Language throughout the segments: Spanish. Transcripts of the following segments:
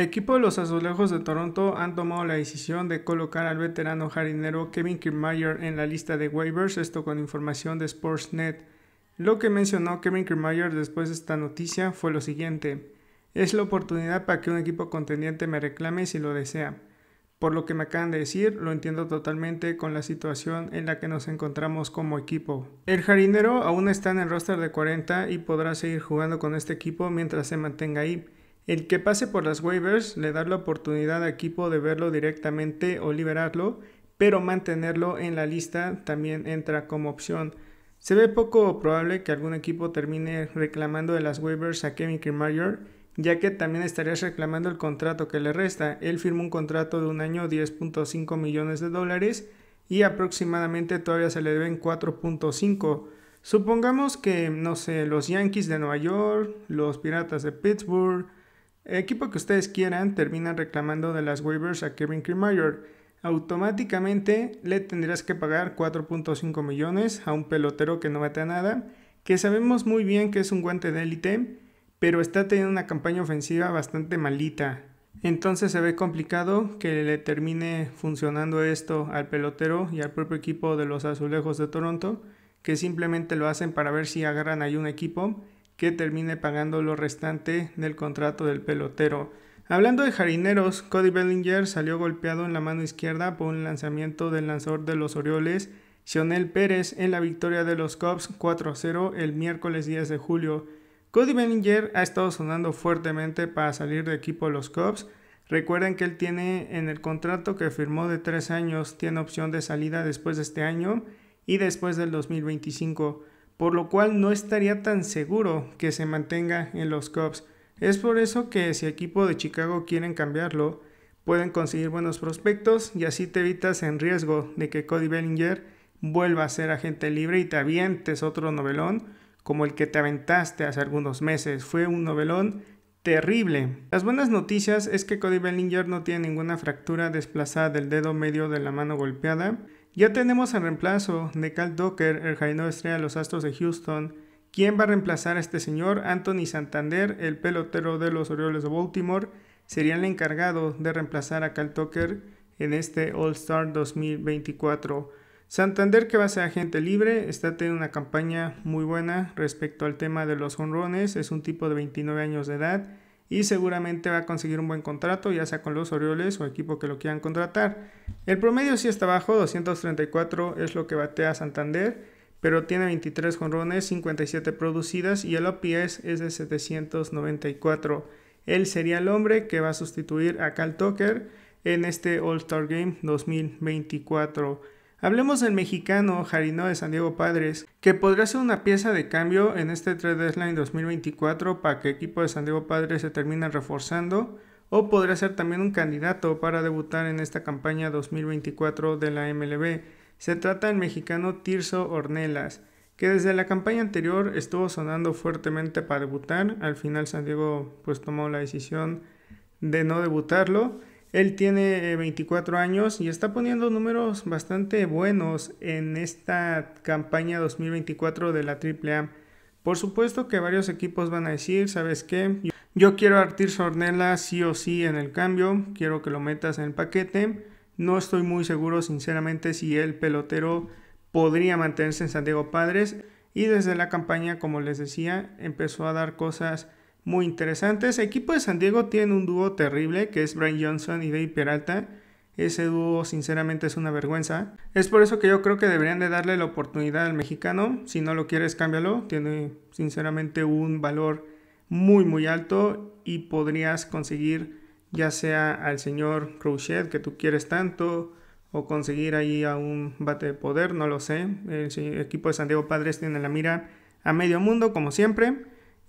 El equipo de los Azulejos de Toronto han tomado la decisión de colocar al veterano jardinero Kevin Kiermaier en la lista de waivers, esto con información de Sportsnet. Lo que mencionó Kevin Kiermaier después de esta noticia fue lo siguiente: Es la oportunidad para que un equipo contendiente me reclame si lo desea. Por lo que me acaban de decir, lo entiendo totalmente con la situación en la que nos encontramos como equipo. El jardinero aún está en el roster de 40 y podrá seguir jugando con este equipo mientras se mantenga ahí. El que pase por las waivers le da la oportunidad al equipo de verlo directamente o liberarlo, pero mantenerlo en la lista también entra como opción. Se ve poco probable que algún equipo termine reclamando de las waivers a Kevin Kiermaier, ya que también estarías reclamando el contrato que le resta. Él firmó un contrato de un año 10.5 millones de dólares y aproximadamente todavía se le deben 4.5. Supongamos que, no sé, los Yankees de Nueva York, los Piratas de Pittsburgh, el equipo que ustedes quieran termina reclamando de las waivers a Kevin Kiermaier. Automáticamente le tendrás que pagar 4.5 millones a un pelotero que no a nada, que sabemos muy bien que es un guante de élite, pero está teniendo una campaña ofensiva bastante malita. Entonces se ve complicado que le termine funcionando esto al pelotero y al propio equipo de los azulejos de Toronto, que simplemente lo hacen para ver si agarran ahí un equipo que termine pagando lo restante del contrato del pelotero. Hablando de jarineros, Cody Bellinger salió golpeado en la mano izquierda por un lanzamiento del lanzador de los Orioles, Sionel Pérez, en la victoria de los Cubs 4-0 el miércoles 10 de julio. Cody Bellinger ha estado sonando fuertemente para salir de equipo los Cubs. Recuerden que él tiene en el contrato que firmó de tres años, tiene opción de salida después de este año y después del 2025 por lo cual no estaría tan seguro que se mantenga en los Cubs. Es por eso que si equipo de Chicago quieren cambiarlo, pueden conseguir buenos prospectos y así te evitas en riesgo de que Cody Bellinger vuelva a ser agente libre y te avientes otro novelón como el que te aventaste hace algunos meses. Fue un novelón terrible. Las buenas noticias es que Cody Bellinger no tiene ninguna fractura desplazada del dedo medio de la mano golpeada ya tenemos el reemplazo de Cal Docker, el Jaino estrella de los Astros de Houston. ¿Quién va a reemplazar a este señor? Anthony Santander, el pelotero de los Orioles de Baltimore, sería el encargado de reemplazar a Cal Docker en este All-Star 2024. Santander, que va a ser agente libre, está teniendo una campaña muy buena respecto al tema de los honrones. Es un tipo de 29 años de edad y seguramente va a conseguir un buen contrato, ya sea con los Orioles o equipo que lo quieran contratar. El promedio sí está bajo, 234 es lo que batea Santander, pero tiene 23 jonrones, 57 producidas y el OPS es de 794. Él sería el hombre que va a sustituir a Cal Tucker en este All-Star Game 2024. Hablemos del mexicano Jarino de San Diego Padres, que podría ser una pieza de cambio en este trade deadline 2024 para que el equipo de San Diego Padres se termine reforzando, o podría ser también un candidato para debutar en esta campaña 2024 de la MLB. Se trata del mexicano Tirso Ornelas, que desde la campaña anterior estuvo sonando fuertemente para debutar, al final San Diego pues tomó la decisión de no debutarlo él tiene 24 eh, años y está poniendo números bastante buenos en esta campaña 2024 de la AAA. Por supuesto que varios equipos van a decir, ¿sabes qué? Yo quiero a Artir Sornella sí o sí en el cambio, quiero que lo metas en el paquete. No estoy muy seguro, sinceramente, si el pelotero podría mantenerse en San Diego Padres. Y desde la campaña, como les decía, empezó a dar cosas muy interesantes. El equipo de San Diego tiene un dúo terrible que es Brian Johnson y Dave Peralta. Ese dúo sinceramente es una vergüenza. Es por eso que yo creo que deberían de darle la oportunidad al mexicano. Si no lo quieres, cámbialo. Tiene sinceramente un valor muy muy alto y podrías conseguir ya sea al señor Crochet que tú quieres tanto o conseguir ahí a un bate de poder, no lo sé. El equipo de San Diego Padres tiene la mira a medio mundo como siempre.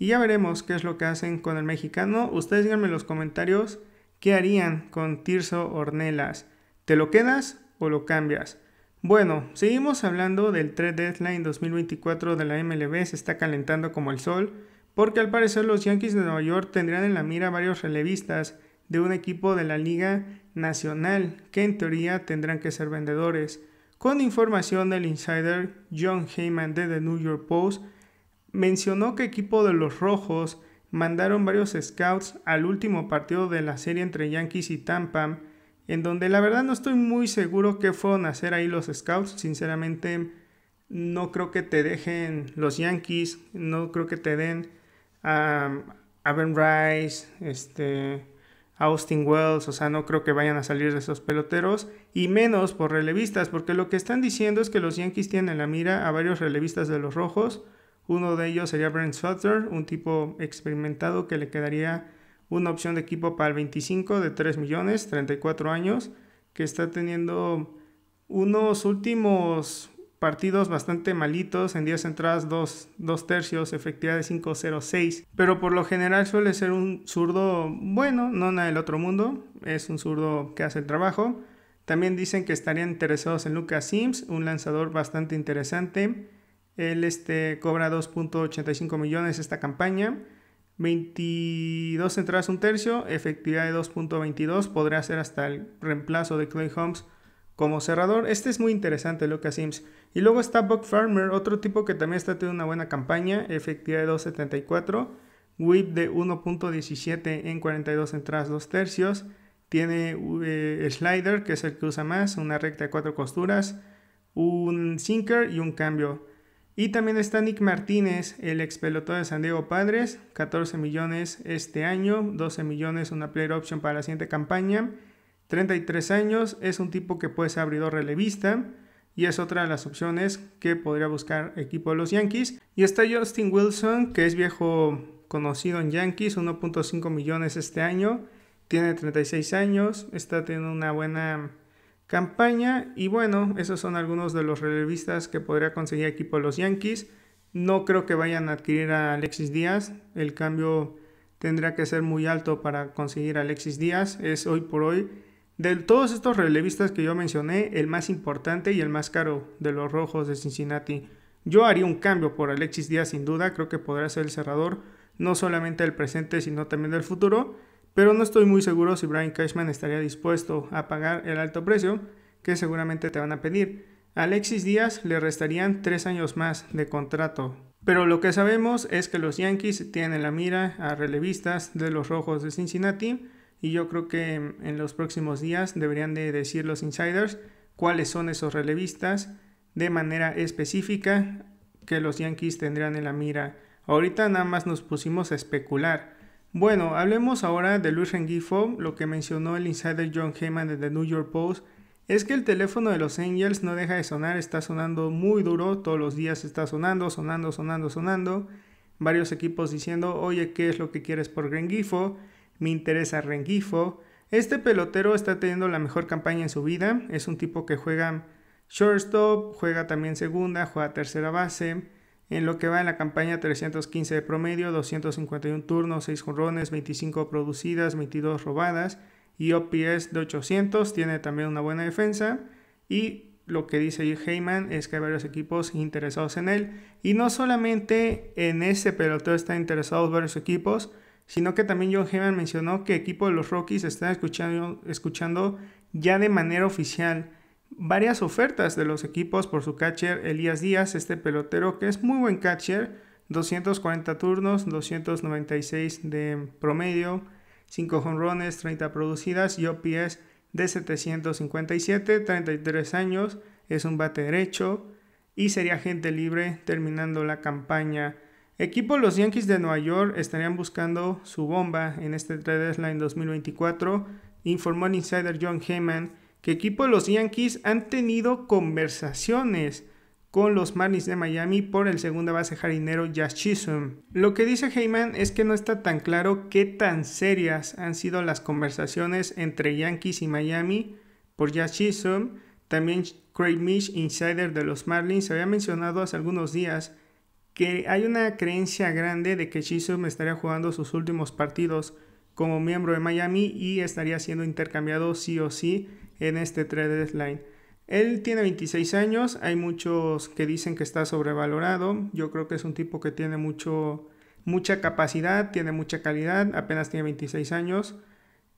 Y ya veremos qué es lo que hacen con el mexicano. Ustedes díganme en los comentarios qué harían con Tirso Ornelas. ¿Te lo quedas o lo cambias? Bueno, seguimos hablando del 3 deadline 2024 de la MLB, se está calentando como el sol, porque al parecer los Yankees de Nueva York tendrían en la mira varios relevistas de un equipo de la Liga Nacional, que en teoría tendrán que ser vendedores. Con información del insider John Heyman de The New York Post, mencionó que equipo de los Rojos mandaron varios scouts al último partido de la serie entre Yankees y Tampa, en donde la verdad no estoy muy seguro qué fueron a hacer ahí los scouts, sinceramente no creo que te dejen los Yankees, no creo que te den a Ben Rice, este, Austin Wells, o sea, no creo que vayan a salir de esos peloteros, y menos por relevistas, porque lo que están diciendo es que los Yankees tienen la mira a varios relevistas de los Rojos, uno de ellos sería Brent Sutter, un tipo experimentado que le quedaría una opción de equipo para el 25 de 3 millones, 34 años, que está teniendo unos últimos partidos bastante malitos, en 10 entradas 2, tercios, efectividad de 5-0-6, pero por lo general suele ser un zurdo bueno, no nada del otro mundo, es un zurdo que hace el trabajo. También dicen que estarían interesados en Lucas Sims, un lanzador bastante interesante. Él este, cobra 2.85 millones esta campaña. 22 entradas, un tercio, efectividad de 2.22. Podría ser hasta el reemplazo de Clay Holmes como cerrador. Este es muy interesante, Lucas Sims. Y luego está Buck Farmer, otro tipo que también está teniendo una buena campaña, efectividad de 2.74. Whip de 1.17 en 42 entradas, dos tercios. Tiene eh, slider, que es el que usa más, una recta de cuatro costuras, un sinker y un cambio. Y también está Nick Martínez, el ex pelotón de San Diego Padres, 14 millones este año, 12 millones una player option para la siguiente campaña, 33 años, es un tipo que puede ser abridor relevista y es otra de las opciones que podría buscar equipo de los Yankees. Y está Justin Wilson, que es viejo conocido en Yankees, 1.5 millones este año, tiene 36 años, está teniendo una buena campaña. Y bueno, esos son algunos de los relevistas que podría conseguir aquí por los Yankees. No creo que vayan a adquirir a Alexis Díaz. El cambio tendría que ser muy alto para conseguir a Alexis Díaz. Es hoy por hoy, de todos estos relevistas que yo mencioné, el más importante y el más caro de los rojos de Cincinnati. Yo haría un cambio por Alexis Díaz sin duda. Creo que podrá ser el cerrador no solamente del presente, sino también del futuro pero no estoy muy seguro si Brian Cashman estaría dispuesto a pagar el alto precio que seguramente te van a pedir. A Alexis Díaz le restarían tres años más de contrato. Pero lo que sabemos es que los Yankees tienen la mira a relevistas de los Rojos de Cincinnati y yo creo que en los próximos días deberían de decir los insiders cuáles son esos relevistas de manera específica que los Yankees tendrían en la mira. Ahorita nada más nos pusimos a especular bueno, hablemos ahora de Luis Rengifo. Lo que mencionó el insider John Heyman de The New York Post es que el teléfono de los Angels no deja de sonar, está sonando muy duro, todos los días está sonando, sonando, sonando, sonando. Varios equipos diciendo, oye, ¿qué es lo que quieres por Rengifo? Me interesa Rengifo. Este pelotero está teniendo la mejor campaña en su vida, es un tipo que juega shortstop, juega también segunda, juega tercera base en lo que va en la campaña, 315 de promedio, 251 turnos, 6 jonrones, 25 producidas, 22 robadas y OPS de 800. Tiene también una buena defensa. Y lo que dice Heyman es que hay varios equipos interesados en él. Y no solamente en ese pelotero están interesados varios equipos, sino que también John Heyman mencionó que equipo de los Rockies están escuchando ya de manera oficial varias ofertas de los equipos por su catcher Elías Díaz, este pelotero que es muy buen catcher, 240 turnos, 296 de promedio, 5 jonrones, 30 producidas y OPS de 757, 33 años, es un bate derecho y sería gente libre terminando la campaña. Equipo los Yankees de Nueva York estarían buscando su bomba en este trade deadline 2024, informó el insider John Heyman que equipo de los Yankees han tenido conversaciones con los Marlins de Miami por el segunda base jardinero Josh Chisholm. Lo que dice Heyman es que no está tan claro qué tan serias han sido las conversaciones entre Yankees y Miami por Josh Chisholm. También Craig Mish, insider de los Marlins, había mencionado hace algunos días que hay una creencia grande de que Chisholm estaría jugando sus últimos partidos como miembro de Miami y estaría siendo intercambiado sí o sí en este trade deadline. Él tiene 26 años, hay muchos que dicen que está sobrevalorado, yo creo que es un tipo que tiene mucho, mucha capacidad, tiene mucha calidad, apenas tiene 26 años,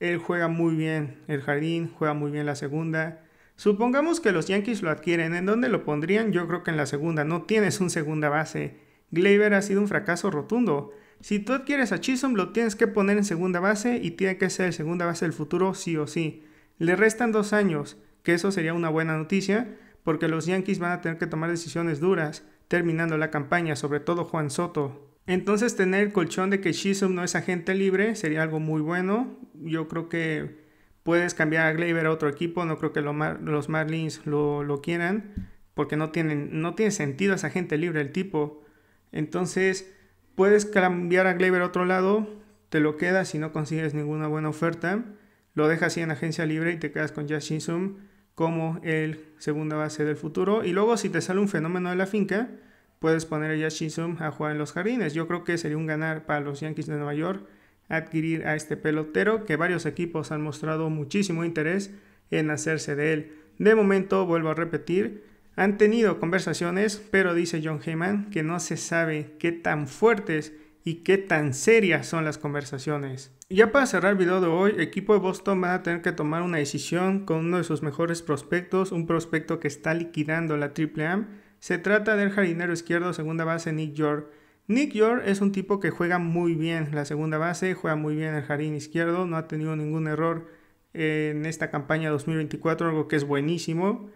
él juega muy bien el jardín, juega muy bien la segunda. Supongamos que los Yankees lo adquieren, ¿en dónde lo pondrían? Yo creo que en la segunda, no tienes un segunda base. Gleyber ha sido un fracaso rotundo. Si tú adquieres a Chisholm, lo tienes que poner en segunda base y tiene que ser segunda base del futuro sí o sí. Le restan dos años, que eso sería una buena noticia, porque los Yankees van a tener que tomar decisiones duras terminando la campaña, sobre todo Juan Soto. Entonces tener el colchón de que Chisholm no es agente libre sería algo muy bueno. Yo creo que puedes cambiar a Gleyber a otro equipo, no creo que los Marlins lo, quieran, porque no, tienen, no tiene sentido esa agente libre el tipo. Entonces Puedes cambiar a Gleyber a otro lado, te lo quedas si no consigues ninguna buena oferta, lo dejas así en agencia libre y te quedas con Josh como el segunda base del futuro. Y luego si te sale un fenómeno de la finca, puedes poner a Josh a jugar en los jardines. Yo creo que sería un ganar para los Yankees de Nueva York adquirir a este pelotero que varios equipos han mostrado muchísimo interés en hacerse de él. De momento, vuelvo a repetir, han tenido conversaciones, pero dice John Heyman que no se sabe qué tan fuertes y qué tan serias son las conversaciones. Ya para cerrar el video de hoy, el equipo de Boston va a tener que tomar una decisión con uno de sus mejores prospectos, un prospecto que está liquidando la Triple A. Se trata del jardinero izquierdo, segunda base, Nick York. Nick York es un tipo que juega muy bien la segunda base, juega muy bien el jardín izquierdo, no ha tenido ningún error en esta campaña 2024, algo que es buenísimo.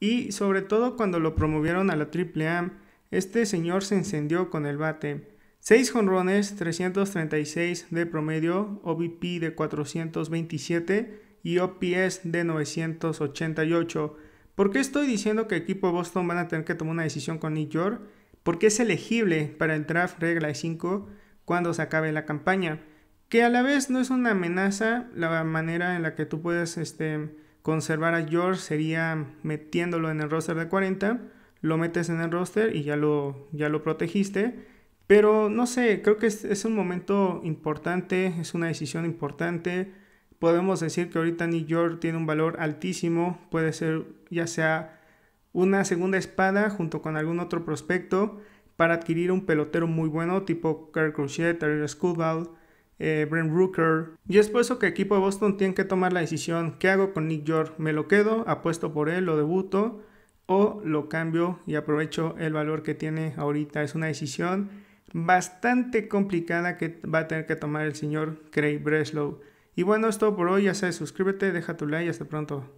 Y sobre todo cuando lo promovieron a la AAA, este señor se encendió con el bate. 6 jonrones, 336 de promedio, OBP de 427 y OPS de 988. ¿Por qué estoy diciendo que el equipo de Boston van a tener que tomar una decisión con New York? Porque es elegible para el draft regla 5 cuando se acabe la campaña. Que a la vez no es una amenaza la manera en la que tú puedes este, conservar a George sería metiéndolo en el roster de 40, lo metes en el roster y ya lo, ya lo protegiste. Pero no sé, creo que es, un momento importante, es una decisión importante. Podemos decir que ahorita ni George tiene un valor altísimo, puede ser ya sea una segunda espada junto con algún otro prospecto para adquirir un pelotero muy bueno tipo Kirk Crochet, Terry eh, Brent Rooker. Y es por eso que el equipo de Boston tiene que tomar la decisión, ¿qué hago con Nick York? ¿Me lo quedo? ¿Apuesto por él? ¿Lo debuto? ¿O lo cambio y aprovecho el valor que tiene ahorita? Es una decisión bastante complicada que va a tener que tomar el señor Craig Breslow. Y bueno, es todo por hoy, ya sabes, suscríbete, deja tu like y hasta pronto.